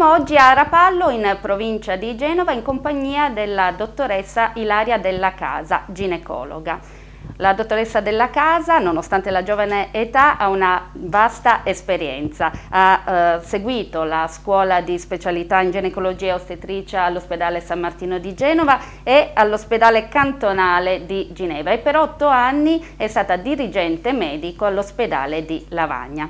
Siamo oggi a Rapallo, in provincia di Genova, in compagnia della dottoressa Ilaria Della Casa, ginecologa. La dottoressa Della Casa, nonostante la giovane età, ha una vasta esperienza. Ha eh, seguito la scuola di specialità in ginecologia e ostetricia all'ospedale San Martino di Genova e all'ospedale cantonale di Ginevra e per otto anni è stata dirigente medico all'ospedale di Lavagna.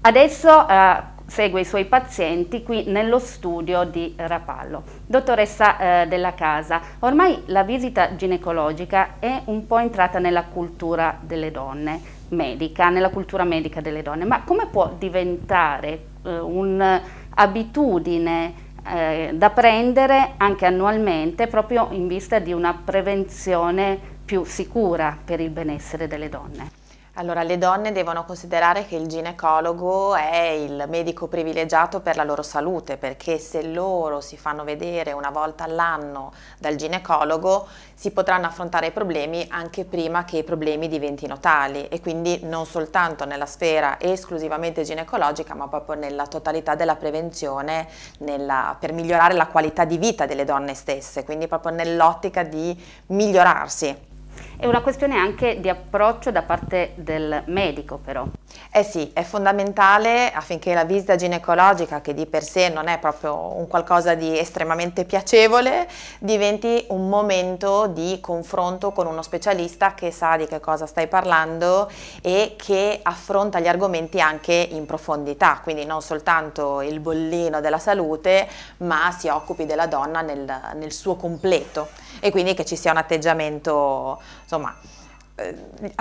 Adesso eh, segue i suoi pazienti qui nello studio di Rapallo. Dottoressa eh, della casa, ormai la visita ginecologica è un po' entrata nella cultura delle donne medica, nella cultura medica delle donne, ma come può diventare eh, un'abitudine eh, da prendere anche annualmente proprio in vista di una prevenzione più sicura per il benessere delle donne? Allora, le donne devono considerare che il ginecologo è il medico privilegiato per la loro salute, perché se loro si fanno vedere una volta all'anno dal ginecologo, si potranno affrontare i problemi anche prima che i problemi diventino tali e quindi non soltanto nella sfera esclusivamente ginecologica, ma proprio nella totalità della prevenzione nella, per migliorare la qualità di vita delle donne stesse, quindi proprio nell'ottica di migliorarsi è una questione anche di approccio da parte del medico però. Eh sì, è fondamentale affinché la visita ginecologica, che di per sé non è proprio un qualcosa di estremamente piacevole, diventi un momento di confronto con uno specialista che sa di che cosa stai parlando e che affronta gli argomenti anche in profondità, quindi non soltanto il bollino della salute, ma si occupi della donna nel, nel suo completo e quindi che ci sia un atteggiamento insomma, eh,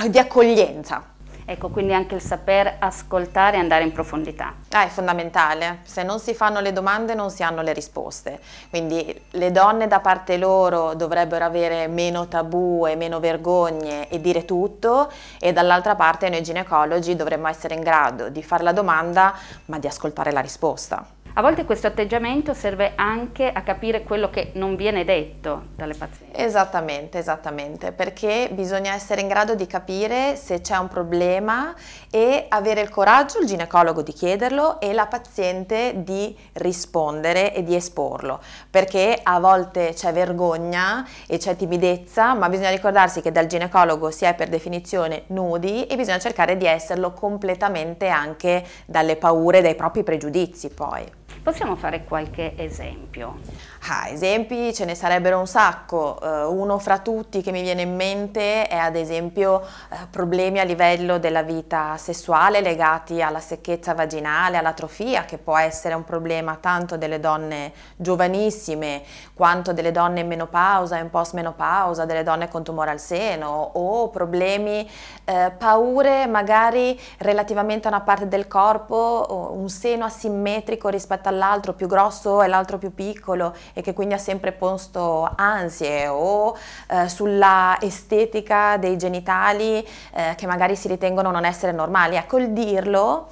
di accoglienza. Ecco, quindi anche il saper ascoltare e andare in profondità. Ah, è fondamentale. Se non si fanno le domande non si hanno le risposte. Quindi le donne da parte loro dovrebbero avere meno tabù e meno vergogne e dire tutto e dall'altra parte noi ginecologi dovremmo essere in grado di fare la domanda ma di ascoltare la risposta. A volte questo atteggiamento serve anche a capire quello che non viene detto dalle pazienti. Esattamente, esattamente, perché bisogna essere in grado di capire se c'è un problema e avere il coraggio, il ginecologo, di chiederlo e la paziente di rispondere e di esporlo, perché a volte c'è vergogna e c'è timidezza, ma bisogna ricordarsi che dal ginecologo si è per definizione nudi e bisogna cercare di esserlo completamente anche dalle paure, dai propri pregiudizi poi. Possiamo fare qualche esempio? Ah, esempi ce ne sarebbero un sacco, uh, uno fra tutti che mi viene in mente è ad esempio uh, problemi a livello della vita sessuale legati alla secchezza vaginale, all'atrofia, che può essere un problema tanto delle donne giovanissime quanto delle donne in menopausa, in postmenopausa, delle donne con tumore al seno o problemi, uh, paure magari relativamente a una parte del corpo, un seno asimmetrico rispetto all'altro, più grosso e l'altro più piccolo e che quindi ha sempre posto ansie o eh, sulla estetica dei genitali eh, che magari si ritengono non essere normali. Ecco, il dirlo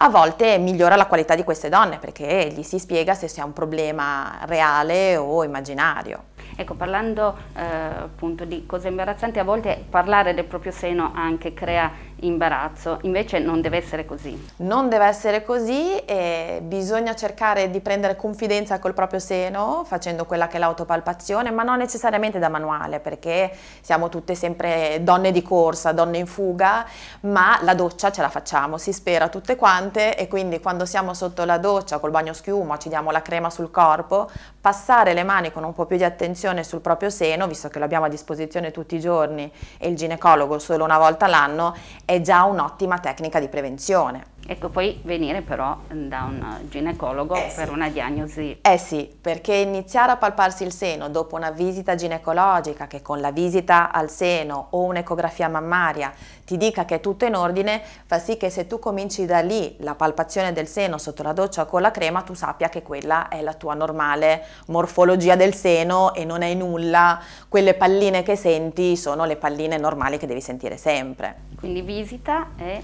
a volte migliora la qualità di queste donne perché gli si spiega se sia un problema reale o immaginario. Ecco, parlando eh, appunto di cose imbarazzanti, a volte parlare del proprio seno anche crea imbarazzo, invece non deve essere così. Non deve essere così e bisogna cercare di prendere confidenza col proprio seno facendo quella che è l'autopalpazione, ma non necessariamente da manuale perché siamo tutte sempre donne di corsa, donne in fuga, ma la doccia ce la facciamo, si spera tutte quante e quindi quando siamo sotto la doccia col bagno schiuma, ci diamo la crema sul corpo, passare le mani con un po' più di attenzione sul proprio seno, visto che lo abbiamo a disposizione tutti i giorni e il ginecologo solo una volta all'anno, è già un'ottima tecnica di prevenzione. Ecco, poi venire però da un mm. ginecologo eh per una diagnosi. Eh sì, perché iniziare a palparsi il seno dopo una visita ginecologica che con la visita al seno o un'ecografia mammaria ti dica che è tutto in ordine, fa sì che se tu cominci da lì la palpazione del seno sotto la doccia con la crema, tu sappia che quella è la tua normale morfologia del seno e non hai nulla, quelle palline che senti sono le palline normali che devi sentire sempre. Quindi visita e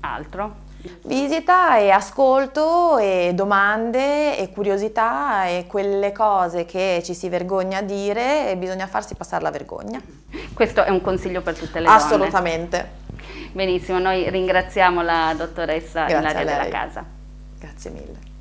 altro. Visita e ascolto e domande e curiosità e quelle cose che ci si vergogna a dire e bisogna farsi passare la vergogna. Questo è un consiglio per tutte le Assolutamente. donne. Assolutamente. Benissimo, noi ringraziamo la dottoressa Ilaria della Casa. Grazie mille.